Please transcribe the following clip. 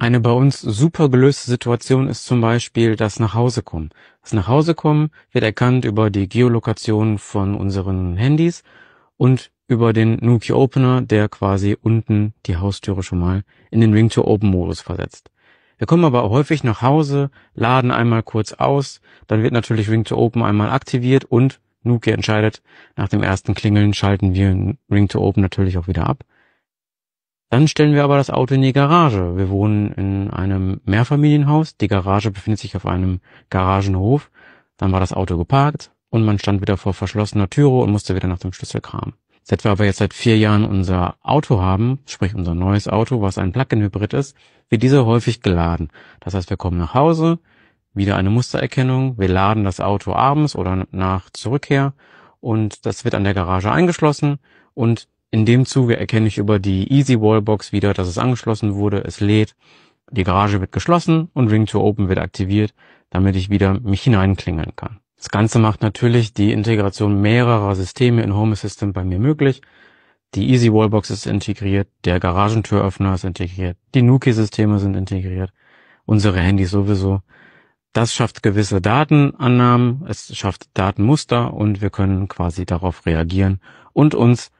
Eine bei uns super gelöste Situation ist zum Beispiel das Nachhausekommen. Das Nachhausekommen wird erkannt über die Geolokation von unseren Handys und über den Nuki Opener, der quasi unten die Haustüre schon mal in den Ring to Open Modus versetzt. Wir kommen aber häufig nach Hause, laden einmal kurz aus, dann wird natürlich Ring to Open einmal aktiviert und Nuki entscheidet, nach dem ersten Klingeln schalten wir Ring to Open natürlich auch wieder ab. Dann stellen wir aber das Auto in die Garage. Wir wohnen in einem Mehrfamilienhaus. Die Garage befindet sich auf einem Garagenhof. Dann war das Auto geparkt und man stand wieder vor verschlossener Türe und musste wieder nach dem Schlüssel kramen. Seit wir aber jetzt seit vier Jahren unser Auto haben, sprich unser neues Auto, was ein Plug-in-Hybrid ist, wird diese häufig geladen. Das heißt, wir kommen nach Hause, wieder eine Mustererkennung, wir laden das Auto abends oder nach Zurückkehr und das wird an der Garage eingeschlossen und in dem Zuge erkenne ich über die Easy Wallbox wieder, dass es angeschlossen wurde, es lädt, die Garage wird geschlossen und Ring to Open wird aktiviert, damit ich wieder mich hineinklingeln kann. Das Ganze macht natürlich die Integration mehrerer Systeme in Home Assistant bei mir möglich. Die Easy Wallbox ist integriert, der Garagentüröffner ist integriert, die Nuki-Systeme sind integriert, unsere Handys sowieso. Das schafft gewisse Datenannahmen, es schafft Datenmuster und wir können quasi darauf reagieren und uns